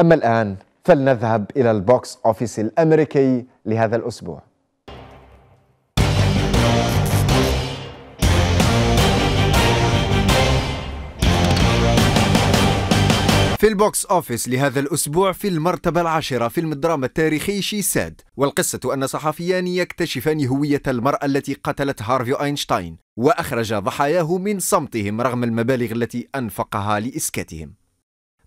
أما الآن فلنذهب إلى البوكس أوفيس الأمريكي لهذا الأسبوع في البوكس أوفيس لهذا الأسبوع في المرتبة العاشرة فيلم الدراما التاريخي شي ساد والقصة أن صحفيان يكتشفان هوية المرأة التي قتلت هارفي أينشتاين وأخرج ضحاياه من صمتهم رغم المبالغ التي أنفقها لإسكاتهم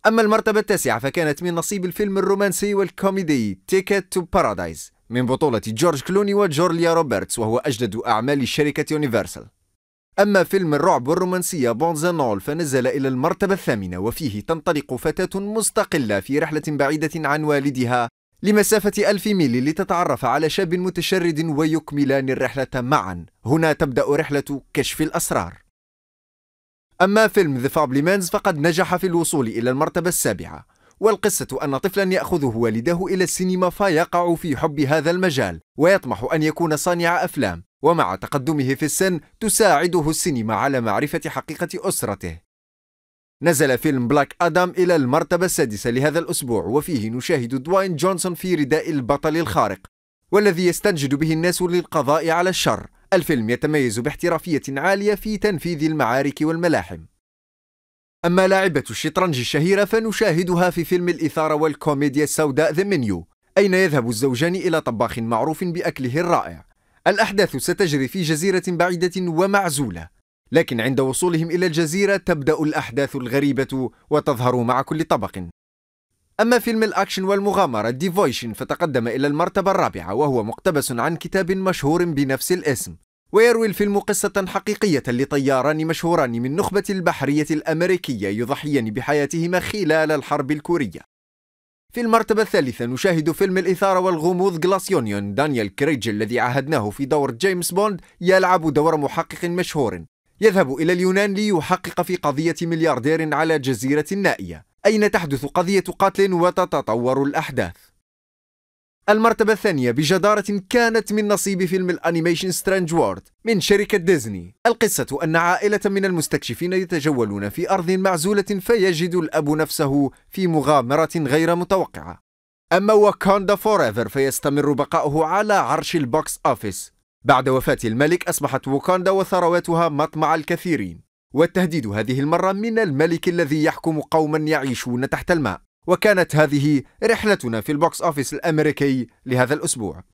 أما المرتبة التاسعة فكانت من نصيب الفيلم الرومانسي والكوميدي تيكت تو بارادايز من بطولة جورج كلوني وجورليا روبرتس وهو أجدد أعمال شركة يونيفرسال أما فيلم الرعب والرومانسية بونزانول فنزل إلى المرتبة الثامنة وفيه تنطلق فتاة مستقلة في رحلة بعيدة عن والدها لمسافة ألف ميل لتتعرف على شاب متشرد ويكملان الرحلة معا هنا تبدأ رحلة كشف الأسرار أما فيلم ذا فابلي مانز فقد نجح في الوصول إلى المرتبة السابعة والقصة أن طفلا يأخذه والده إلى السينما فيقع في حب هذا المجال ويطمح أن يكون صانع أفلام ومع تقدمه في السن تساعده السينما على معرفة حقيقة أسرته نزل فيلم بلاك آدم إلى المرتبة السادسة لهذا الأسبوع وفيه نشاهد دواين جونسون في رداء البطل الخارق والذي يستنجد به الناس للقضاء على الشر الفيلم يتميز باحترافية عالية في تنفيذ المعارك والملاحم أما لاعبة الشطرنج الشهيرة فنشاهدها في فيلم الإثارة والكوميديا السوداء ذا منيو أين يذهب الزوجان إلى طباخ معروف بأكله الرائع الأحداث ستجري في جزيرة بعيدة ومعزولة لكن عند وصولهم إلى الجزيرة تبدأ الأحداث الغريبة وتظهر مع كل طبق أما فيلم الأكشن والمغامرة ديفويشن فتقدم إلى المرتبة الرابعة وهو مقتبس عن كتاب مشهور بنفس الاسم ويروي الفيلم قصة حقيقية لطياران مشهوران من نخبة البحرية الأمريكية يضحيان بحياتهما خلال الحرب الكورية في المرتبة الثالثة نشاهد فيلم الإثارة والغموض جلاسيونيون دانيال كريج الذي عهدناه في دور جيمس بوند يلعب دور محقق مشهور يذهب إلى اليونان ليحقق في قضية ملياردير على جزيرة نائية أين تحدث قضية قتل وتتطور الأحداث المرتبة الثانية بجدارة كانت من نصيب فيلم الأنيميشن سترينج وورد من شركة ديزني القصة أن عائلة من المستكشفين يتجولون في أرض معزولة فيجد الأب نفسه في مغامرة غير متوقعة أما واكاندا فوريفر فيستمر بقاؤه على عرش البوكس أوفيس بعد وفاة الملك أصبحت واكاندا وثرواتها مطمع الكثيرين والتهديد هذه المرة من الملك الذي يحكم قوما يعيشون تحت الماء وكانت هذه رحلتنا في البوكس أوفيس الأمريكي لهذا الأسبوع